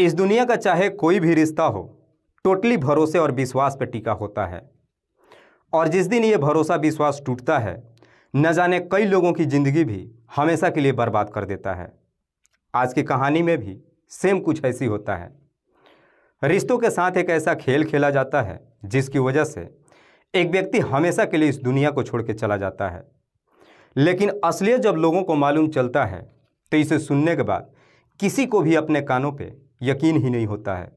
इस दुनिया का चाहे कोई भी रिश्ता हो टोटली भरोसे और विश्वास पर टिका होता है और जिस दिन ये भरोसा विश्वास टूटता है न जाने कई लोगों की ज़िंदगी भी हमेशा के लिए बर्बाद कर देता है आज की कहानी में भी सेम कुछ ऐसी होता है रिश्तों के साथ एक ऐसा खेल खेला जाता है जिसकी वजह से एक व्यक्ति हमेशा के लिए इस दुनिया को छोड़ के चला जाता है लेकिन असलियत जब लोगों को मालूम चलता है तो इसे सुनने के बाद किसी को भी अपने कानों पे यकीन ही नहीं होता है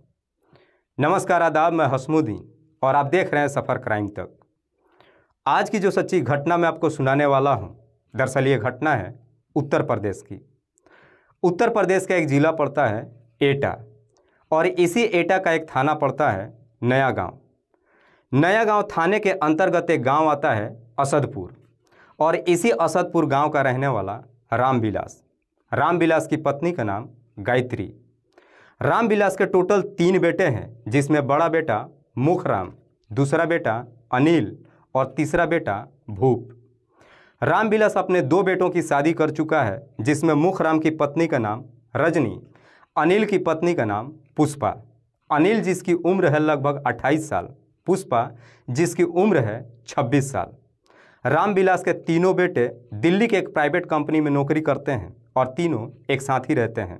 नमस्कार आदाब मैं हसमुद्दीन और आप देख रहे हैं सफ़र क्राइम तक आज की जो सच्ची घटना मैं आपको सुनाने वाला हूँ दरअसल ये घटना है उत्तर प्रदेश की उत्तर प्रदेश का एक ज़िला पड़ता है एटा और इसी एटा का एक थाना पड़ता है नया गांव नया गांव थाने के अंतर्गत एक गांव आता है असदपुर और इसी असदपुर गांव का रहने वाला रामविलास रामविलास की पत्नी का नाम गायत्री रामविलास के टोटल तीन बेटे हैं जिसमें बड़ा बेटा मुखराम दूसरा बेटा अनिल और तीसरा बेटा भूप रामविलास अपने दो बेटों की शादी कर चुका है जिसमें मुखराम की पत्नी का नाम रजनी अनिल की पत्नी का नाम पुष्पा अनिल जिसकी उम्र है लगभग 28 साल पुष्पा जिसकी उम्र है 26 साल रामविलास के तीनों बेटे दिल्ली के एक प्राइवेट कंपनी में नौकरी करते हैं और तीनों एक साथ ही रहते हैं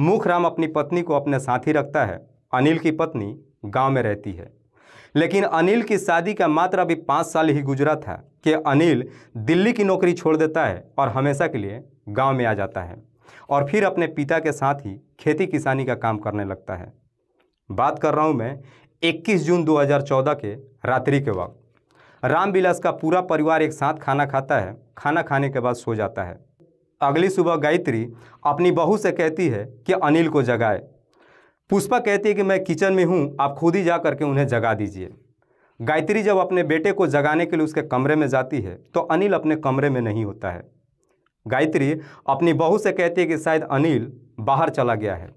मुखराम अपनी पत्नी को अपने साथ ही रखता है अनिल की पत्नी गांव में रहती है लेकिन अनिल की शादी का मात्र अभी पाँच साल ही गुजरा था कि अनिल दिल्ली की नौकरी छोड़ देता है और हमेशा के लिए गांव में आ जाता है और फिर अपने पिता के साथ ही खेती किसानी का काम करने लगता है बात कर रहा हूँ मैं 21 जून 2014 के रात्रि के वक्त रामविलास का पूरा परिवार एक साथ खाना खाता है खाना खाने के बाद सो जाता है अगली सुबह गायत्री अपनी बहू से कहती है कि अनिल को जगाए पुष्पा कहती है कि मैं किचन में हूँ आप खुद ही जा करके उन्हें जगा दीजिए गायत्री जब अपने बेटे को जगाने के लिए उसके कमरे में जाती है तो अनिल अपने कमरे में नहीं होता है गायत्री अपनी बहू से कहती है कि शायद अनिल बाहर चला गया है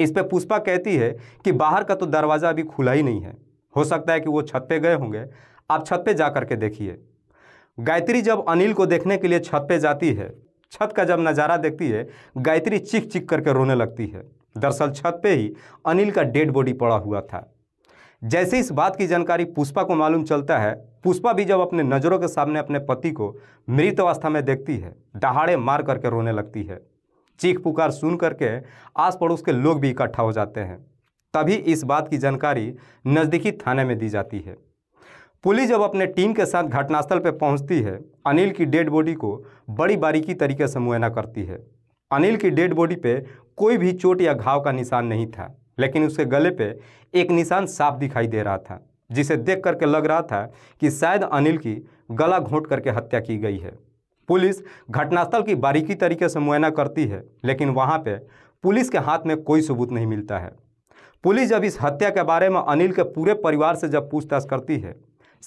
इस पर पुष्पा कहती है कि बाहर का तो दरवाज़ा अभी खुला ही नहीं है हो सकता है कि वो छत पे गए होंगे आप छत पे जा कर के देखिए गायत्री जब अनिल को देखने के लिए छत पे जाती है छत का जब नज़ारा देखती है गायत्री चिक चिक करके रोने लगती है दरअसल छत पे ही अनिल का डेड बॉडी पड़ा हुआ था जैसे इस बात की जानकारी पुष्पा को मालूम चलता है पुष्पा भी जब अपने नज़रों के सामने अपने पति को मृत अवस्था में देखती है दहाड़े मार करके रोने लगती है चीख पुकार सुन करके आस पड़ोस के लोग भी इकट्ठा हो जाते हैं तभी इस बात की जानकारी नज़दीकी थाने में दी जाती है पुलिस जब अपने टीम के साथ घटनास्थल पर पहुंचती है अनिल की डेड बॉडी को बड़ी बारीकी तरीके से मुआयना करती है अनिल की डेड बॉडी पे कोई भी चोट या घाव का निशान नहीं था लेकिन उसके गले पे एक निशान साफ दिखाई दे रहा था जिसे देख करके लग रहा था कि शायद अनिल की गला घोंट करके हत्या की गई है पुलिस घटनास्थल की बारीकी तरीके से मुआयना करती है लेकिन वहाँ पर पुलिस के हाथ में कोई सबूत नहीं मिलता है पुलिस जब इस हत्या के बारे में अनिल के पूरे परिवार से जब पूछताछ करती है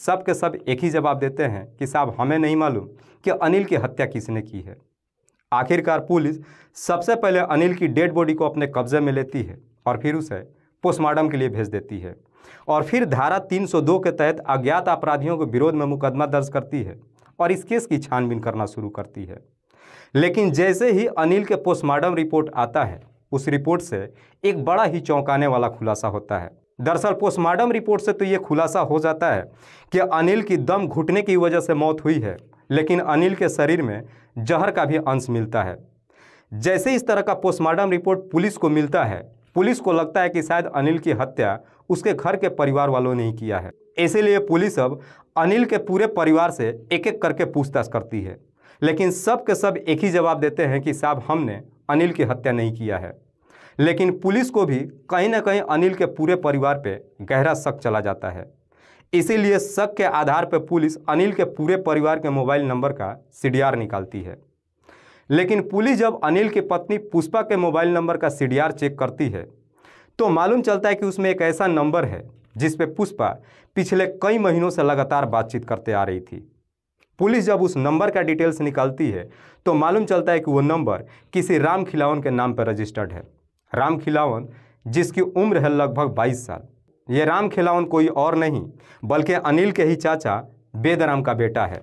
सब के सब एक ही जवाब देते हैं कि साहब हमें नहीं मालूम कि अनिल की हत्या किसने की है आखिरकार पुलिस सबसे पहले अनिल की डेड बॉडी को अपने कब्जे में लेती है और फिर उसे पोस्टमार्टम के लिए भेज देती है और फिर धारा 302 के तहत अज्ञात अपराधियों के विरोध में मुकदमा दर्ज करती है और इस केस की छानबीन करना शुरू करती है लेकिन जैसे ही अनिल के पोस्टमार्टम रिपोर्ट आता है उस रिपोर्ट से एक बड़ा ही चौंकाने वाला खुलासा होता है दरअसल पोस्टमार्टम रिपोर्ट से तो ये खुलासा हो जाता है कि अनिल की दम घुटने की वजह से मौत हुई है लेकिन अनिल के शरीर में जहर का भी अंश मिलता है जैसे इस तरह का पोस्टमार्टम रिपोर्ट पुलिस को मिलता है पुलिस को लगता है कि शायद अनिल की हत्या उसके घर के परिवार वालों ने ही किया है इसीलिए पुलिस अब अनिल के पूरे परिवार से एक एक करके पूछताछ करती है लेकिन सब के सब एक ही जवाब देते हैं कि साहब हमने अनिल की हत्या नहीं किया है लेकिन पुलिस को भी कहीं ना कहीं अनिल के पूरे परिवार पे गहरा शक चला जाता है इसीलिए शक के आधार पर पुलिस अनिल के पूरे परिवार के मोबाइल नंबर का सीडीआर निकालती है लेकिन पुलिस जब अनिल की पत्नी पुष्पा के मोबाइल नंबर का सीडीआर चेक करती है तो मालूम चलता है कि उसमें एक ऐसा नंबर है जिस पे पुष्पा पिछले कई महीनों से लगातार बातचीत करते आ रही थी पुलिस जब उस नंबर का डिटेल्स निकालती है तो मालूम चलता है कि वो नंबर किसी राम खिलावन के नाम पर रजिस्टर्ड है राम खिलावन जिसकी उम्र है लगभग 22 साल ये राम खिलावन कोई और नहीं बल्कि अनिल के ही चाचा बेदराम का बेटा है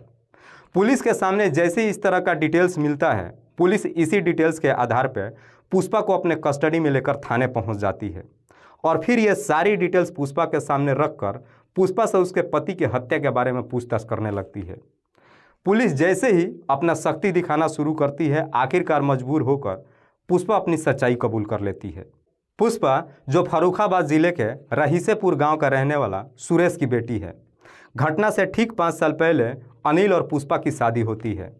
पुलिस के सामने जैसे ही इस तरह का डिटेल्स मिलता है पुलिस इसी डिटेल्स के आधार पर पुष्पा को अपने कस्टडी में लेकर थाने पहुंच जाती है और फिर ये सारी डिटेल्स पुष्पा के सामने रखकर पुष्पा से उसके पति की हत्या के बारे में पूछताछ करने लगती है पुलिस जैसे ही अपना शक्ति दिखाना शुरू करती है आखिरकार मजबूर होकर पुष्पा अपनी सच्चाई कबूल कर लेती है पुष्पा जो फरुखाबाद जिले के रहीसेपुर गांव का रहने वाला सुरेश की बेटी है घटना से ठीक पाँच साल पहले अनिल और पुष्पा की शादी होती है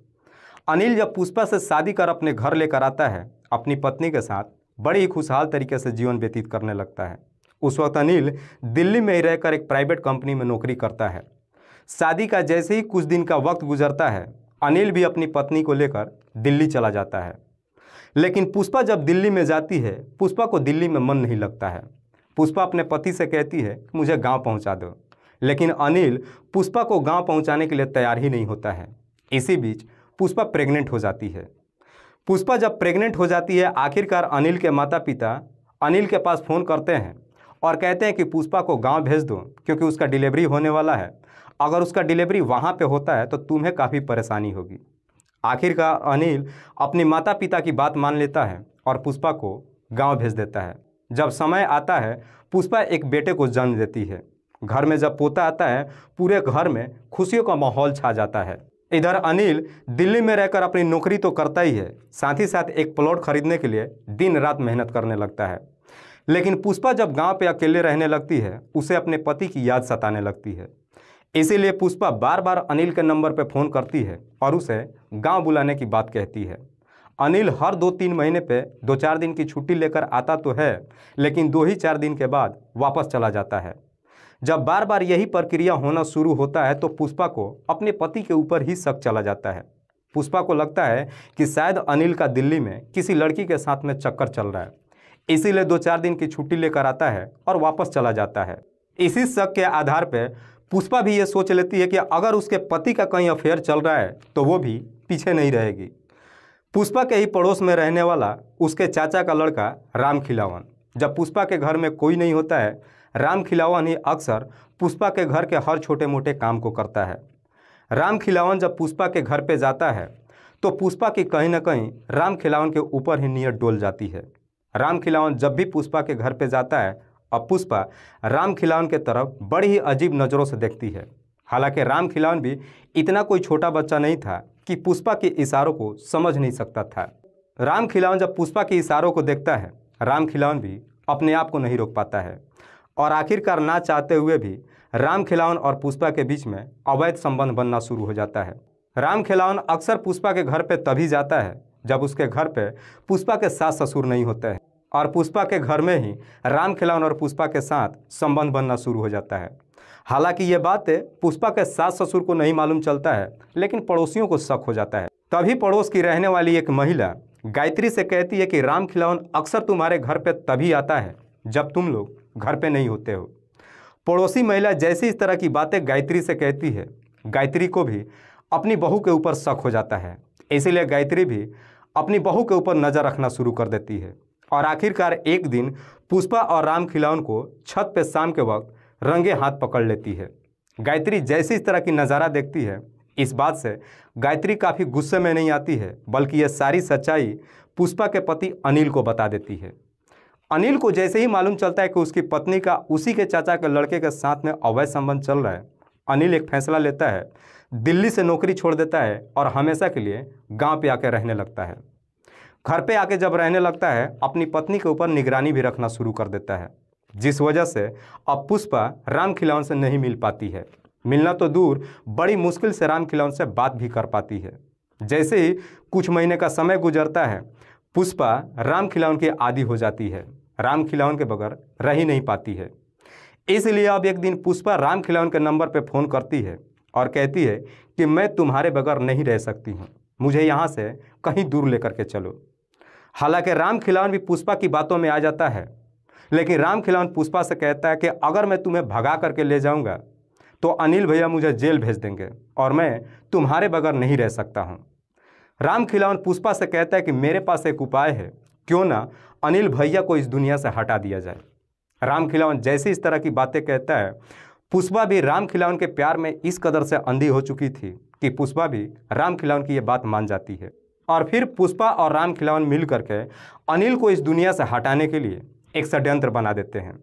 अनिल जब पुष्पा से शादी कर अपने घर लेकर आता है अपनी पत्नी के साथ बड़ी ही खुशहाल तरीके से जीवन व्यतीत करने लगता है उस वक्त अनिल दिल्ली में ही रहकर एक प्राइवेट कंपनी में नौकरी करता है शादी का जैसे ही कुछ दिन का वक्त गुजरता है अनिल भी अपनी पत्नी को लेकर दिल्ली चला जाता है लेकिन पुष्पा जब दिल्ली में जाती है पुष्पा को दिल्ली में मन नहीं लगता है पुष्पा अपने पति से कहती है कि मुझे गांव पहुंचा दो लेकिन अनिल पुष्पा को गांव पहुंचाने के लिए तैयार ही नहीं होता है इसी बीच पुष्पा प्रेग्नेंट हो जाती है पुष्पा जब प्रेग्नेंट हो जाती है आखिरकार अनिल के माता पिता अनिल के पास फ़ोन करते हैं और कहते हैं कि पुष्पा को गाँव भेज दो क्योंकि उसका डिलीवरी होने वाला है अगर उसका डिलीवरी वहाँ पर होता है तो तुम्हें काफ़ी परेशानी होगी आखिरकार अनिल अपने माता पिता की बात मान लेता है और पुष्पा को गांव भेज देता है जब समय आता है पुष्पा एक बेटे को जन्म देती है घर में जब पोता आता है पूरे घर में खुशियों का माहौल छा जाता है इधर अनिल दिल्ली में रहकर अपनी नौकरी तो करता ही है साथ ही साथ एक प्लॉट खरीदने के लिए दिन रात मेहनत करने लगता है लेकिन पुष्पा जब गांव पे अकेले रहने लगती है उसे अपने पति की याद सताने लगती है इसीलिए पुष्पा बार बार अनिल के नंबर पर फ़ोन करती है और उसे गांव बुलाने की बात कहती है अनिल हर दो तीन महीने पे दो चार दिन की छुट्टी लेकर आता तो है लेकिन दो ही चार दिन के बाद वापस चला जाता है जब बार बार यही प्रक्रिया होना शुरू होता है तो पुष्पा को अपने पति के ऊपर ही शक चला जाता है पुष्पा को लगता है कि शायद अनिल का दिल्ली में किसी लड़की के साथ में चक्कर चल रहा है इसीलिए दो चार दिन की छुट्टी लेकर आता है और वापस चला जाता है इसी शक के आधार पर पुष्पा भी ये सोच लेती है कि अगर उसके पति का कहीं अफेयर चल रहा है तो वो भी पीछे नहीं रहेगी पुष्पा के ही पड़ोस में रहने वाला उसके चाचा का लड़का राम खिलावन जब पुष्पा के घर में कोई नहीं होता है राम खिलावन ही अक्सर पुष्पा के घर के हर छोटे मोटे काम को करता है राम खिलावन जब पुष्पा के घर पे जाता है तो पुष्पा की कहीं ना कहीं राम खिलावन के ऊपर ही नीयत डोल जाती है राम खिलावन जब भी पुष्पा के घर पे जाता है अब पुष्पा राम खिलौन के तरफ बड़ी ही अजीब नज़रों से देखती है हालांकि राम खिलौन भी इतना कोई छोटा बच्चा नहीं था कि पुष्पा के इशारों को समझ नहीं सकता था राम खिलावन जब पुष्पा के इशारों को देखता है राम खिलौन भी अपने आप को नहीं रोक पाता है और आखिरकार ना चाहते हुए भी राम खिलावन और पुष्पा के बीच में अवैध संबंध बनना शुरू हो जाता है राम खिलावन अक्सर पुष्पा के घर पर तभी जाता है जब उसके घर पर पुष्पा के सास ससुर नहीं होते हैं और पुष्पा के घर में ही राम खिलौन और पुष्पा के साथ संबंध बनना शुरू हो जाता है हालांकि ये बात पुष्पा के सास ससुर को नहीं मालूम चलता है लेकिन पड़ोसियों को शक हो जाता है तभी पड़ोस की रहने वाली एक महिला गायत्री से कहती है कि राम खिलौन अक्सर तुम्हारे घर पर तभी आता है जब तुम लोग घर पर नहीं होते हो पड़ोसी महिला जैसे इस तरह की बातें गायत्री से कहती है गायत्री को भी अपनी बहू के ऊपर शक हो जाता है इसीलिए गायत्री भी अपनी बहू के ऊपर नज़र रखना शुरू कर देती है और आखिरकार एक दिन पुष्पा और राम खिलौन को छत पर शाम के वक्त रंगे हाथ पकड़ लेती है गायत्री जैसे इस तरह की नज़ारा देखती है इस बात से गायत्री काफ़ी गुस्से में नहीं आती है बल्कि यह सारी सच्चाई पुष्पा के पति अनिल को बता देती है अनिल को जैसे ही मालूम चलता है कि उसकी पत्नी का उसी के चाचा के लड़के के साथ में अवैध संबंध चल रहा है अनिल एक फैसला लेता है दिल्ली से नौकरी छोड़ देता है और हमेशा के लिए गांव पे आकर रहने लगता है घर पे आके जब रहने लगता है अपनी पत्नी के ऊपर निगरानी भी रखना शुरू कर देता है जिस वजह से अब पुष्पा राम खिलौन से नहीं मिल पाती है मिलना तो दूर बड़ी मुश्किल से राम खिलौन से बात भी कर पाती है जैसे ही कुछ महीने का समय गुजरता है पुष्पा राम खिलौन की आदि हो जाती है राम खिलौन के बगैर रह ही नहीं पाती है इसलिए अब एक दिन पुष्पा राम खिलौन के नंबर पर फ़ोन करती है और कहती है कि मैं तुम्हारे बगैर नहीं रह सकती हूँ मुझे यहाँ से कहीं दूर लेकर के चलो हालांकि राम खिलौन भी पुष्पा की बातों में आ जाता है लेकिन राम खिलौन पुष्पा से कहता है कि अगर मैं तुम्हें भगा करके ले जाऊंगा तो अनिल भैया मुझे जेल भेज देंगे और मैं तुम्हारे बगैर नहीं रह सकता हूँ राम खिलौन पुष्पा से कहता है कि मेरे पास एक उपाय है क्यों ना अनिल भैया को इस दुनिया से हटा दिया जाए राम खिलावन जैसे इस तरह की बातें कहता है पुष्पा भी राम खिलौन के प्यार में इस कदर से अंधी हो चुकी थी कि पुष्पा भी राम खिलौन की ये बात मान जाती है और फिर पुष्पा और राम खिलावन मिल करके अनिल को इस दुनिया से हटाने के लिए एक षड्यंत्र बना देते हैं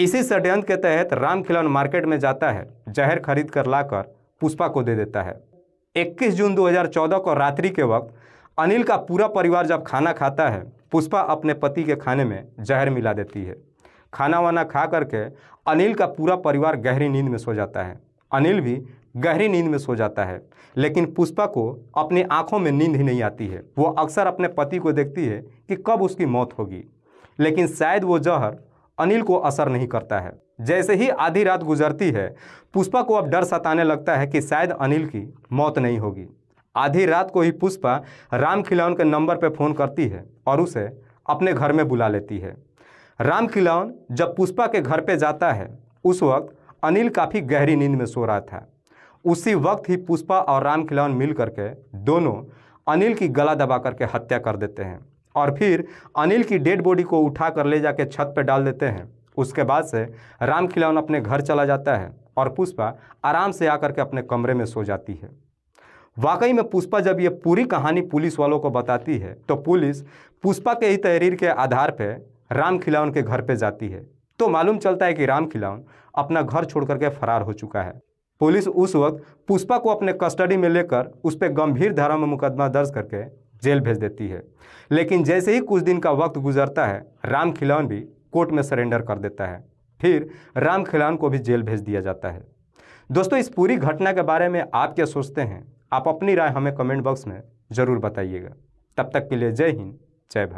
इसी षड्यंत्र के तहत राम खिलौन मार्केट में जाता है जहर खरीद कर लाकर पुष्पा को दे देता है 21 जून 2014 को रात्रि के वक्त अनिल का पूरा परिवार जब खाना खाता है पुष्पा अपने पति के खाने में जहर मिला देती है खाना वाना खा करके अनिल का पूरा परिवार गहरी नींद में सो जाता है अनिल भी गहरी नींद में सो जाता है लेकिन पुष्पा को अपनी आंखों में नींद ही नहीं आती है वो अक्सर अपने पति को देखती है कि कब उसकी मौत होगी लेकिन शायद वो जहर अनिल को असर नहीं करता है जैसे ही आधी रात गुजरती है पुष्पा को अब डर सताने लगता है कि शायद अनिल की मौत नहीं होगी आधी रात को ही पुष्पा राम खिलौन के नंबर पर फ़ोन करती है और उसे अपने घर में बुला लेती है राम खिलौन जब पुष्पा के घर पर जाता है उस वक्त अनिल काफ़ी गहरी नींद में सो रहा था उसी वक्त ही पुष्पा और राम खिलौन मिल करके दोनों अनिल की गला दबा करके हत्या कर देते हैं और फिर अनिल की डेड बॉडी को उठा कर ले जाके छत पर डाल देते हैं उसके बाद से राम खिलौन अपने घर चला जाता है और पुष्पा आराम से आकर के अपने कमरे में सो जाती है वाकई में पुष्पा जब ये पूरी कहानी पुलिस वालों को बताती है तो पुलिस पुष्पा के ही तहरीर के आधार पर राम खिलौन के घर पर जाती है तो मालूम चलता है कि राम खिलौन अपना घर छोड़ करके फरार हो चुका है पुलिस उस वक्त पुष्पा को अपने कस्टडी में लेकर उस पर गंभीर धारा में मुकदमा दर्ज करके जेल भेज देती है लेकिन जैसे ही कुछ दिन का वक्त गुजरता है राम खिलौन भी कोर्ट में सरेंडर कर देता है फिर राम खिलौन को भी जेल भेज दिया जाता है दोस्तों इस पूरी घटना के बारे में आप क्या सोचते हैं आप अपनी राय हमें कमेंट बॉक्स में ज़रूर बताइएगा तब तक के लिए जय हिंद जय भारत